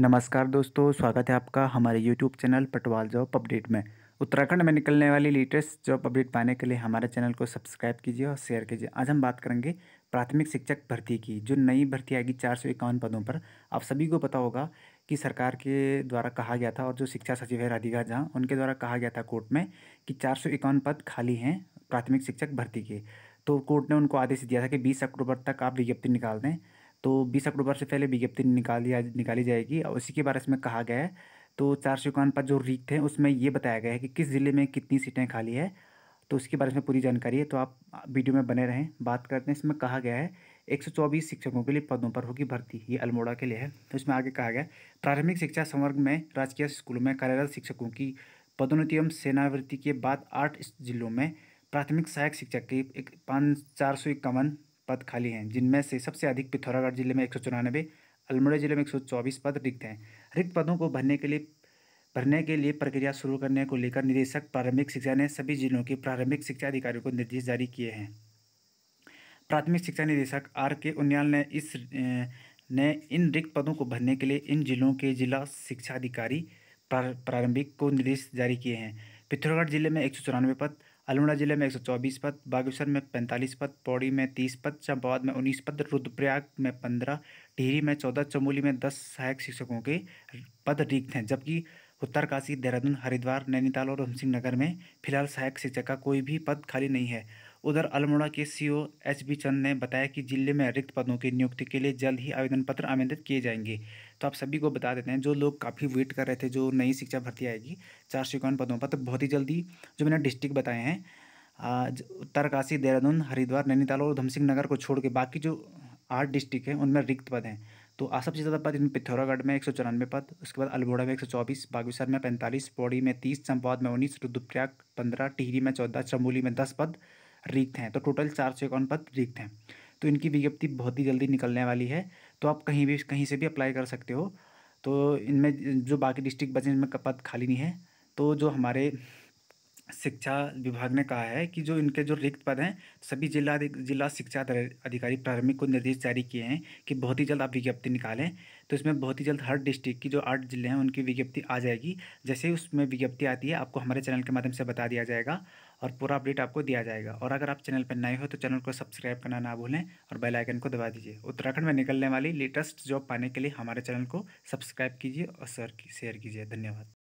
नमस्कार दोस्तों स्वागत है आपका हमारे YouTube channel Patwal job update में उत्तराखंड में निकलने वाली लेटेस्ट जॉब अपडेट पाने के लिए हमारे चैनल को सब्सक्राइब कीजिए और शेयर कीजिए आज हम बात करेंगे प्राथमिक शिक्षक भर्ती की जो नई भर्ती आएगी चार सौ इक्यावन पदों पर आप सभी को पता होगा कि सरकार के द्वारा कहा गया था और जो शिक्षा सचिव है राधिका झा उनके द्वारा कहा गया था कोर्ट में कि चार सौ इक्यावन पद खाली हैं प्राथमिक शिक्षक भर्ती के तो कोर्ट ने उनको आदेश दिया था कि बीस अक्टूबर तक आप विज्ञप्ति निकाल दें तो बीस अक्टूबर से पहले विज्ञप्ति निकाली निकाली जाएगी और उसी के बारे में कहा गया है तो चार सौ इक्यावन पर जो रिक्त हैं उसमें ये बताया गया है कि किस ज़िले में कितनी सीटें खाली है तो उसके बारे में पूरी जानकारी है तो आप वीडियो में बने रहें बात करते हैं इसमें कहा गया है 124 शिक्षकों के लिए पदों पर होगी भर्ती ये अल्मोड़ा के लिए है तो इसमें आगे कहा गया प्राथमिक शिक्षा संवर्ग में राजकीय स्कूलों में कार्यरत शिक्षकों की पदोन्नति एवं सेनावृत्ति के बाद आठ जिलों में प्राथमिक सहायक शिक्षक के एक पाँच चार सौ इक्यावन पद खाली हैं जिनमें से सबसे अधिक पिथौरागढ़ जिले में एक सौ अल्मोड़ा जिले में एक सौ चौबीस पद रिक्त हैं रिक्त पदों को भरने के लिए भरने के लिए प्रक्रिया शुरू करने को लेकर निदेशक प्रारंभिक शिक्षा ने सभी जिलों के प्रारंभिक शिक्षा अधिकारियों को निर्देश जारी किए हैं प्राथमिक शिक्षा निदेशक आर के उन्याल ने इस ने इन रिक्त पदों को भरने के लिए इन जिलों के जिला शिक्षा अधिकारी प्रारंभिक को निर्देश जारी किए हैं पिथौरागढ़ जिले में एक पद अल्मोड़ा जिले में एक पद बागेश्वर में पैंतालीस पद पौड़ी में तीस पद चंपावत में उन्नीस पद रुद्रप्रयाग में पंद्रह टिहरी में चौदह चमोली में दस सहायक शिक्षकों के पद रिक्त हैं जबकि उत्तरकाशी देहरादून हरिद्वार नैनीताल और उमसिंह नगर में फिलहाल सहायक शिक्षक का कोई भी पद खाली नहीं है उधर अल्मोड़ा के सीओ एच बी चंद ने बताया कि जिले में रिक्त पदों की नियुक्ति के लिए जल्द ही आवेदन पत्र आमंत्रित किए जाएंगे तो आप सभी को बता देते हैं जो लोग काफ़ी वेट कर रहे थे जो नई शिक्षा भर्ती आएगी चार सौ इक्यावन पदों पर तो बहुत ही जल्दी जो मैंने डिस्ट्रिक्ट बताए हैं उत्तरकाशी देहरादून हरिद्वार नैनीताल और धमसिंह नगर को छोड़ के बाकी जो आठ डिस्ट्रिक्ट हैं उनमें रिक्त पद हैं तो आ सबसे ज़्यादा पद इनमें पिथौरागढ़ में एक सौ चौरानवे पद उसके बाद अल्मोड़ा में एक सौ चौबीस बागेश्वर में पैंतालीस पौड़ी में तीस चंपावत में उन्नीस रुद्रप्रयाग पंद्रह टिहरी में चौदह चमोली में दस पद रिक्त हैं तो टोटल चार सौ इक्यावन पद रिक्त हैं तो इनकी विज्ञप्ति बहुत ही जल्दी निकलने वाली है तो आप कहीं भी कहीं से भी अप्लाई कर सकते हो तो इनमें जो बाकी डिस्ट्रिक्ट बचे इनमें पद खाली नहीं है तो जो हमारे शिक्षा विभाग ने कहा है कि जो इनके जो रिक्त पद हैं सभी जिला जिला शिक्षा अधिकारी प्रारंभिक को निर्देश जारी किए हैं कि बहुत ही जल्द आप विज्ञप्ति निकालें तो इसमें बहुत ही जल्द हर डिस्ट्रिक्ट की जो आठ जिले हैं उनकी विज्ञप्ति आ जाएगी जैसे ही उसमें विज्ञप्ति आती है आपको हमारे चैनल के माध्यम से बता दिया जाएगा और पूरा अपडेट आपको दिया जाएगा और अगर आप चैनल पर नए हो तो चैनल को सब्सक्राइब करना ना भूलें और बेल आइकन को दबा दीजिए उत्तराखंड में निकलने वाली लेटेस्ट जॉब पाने के लिए हमारे चैनल को सब्सक्राइब कीजिए और शेयर कीजिए धन्यवाद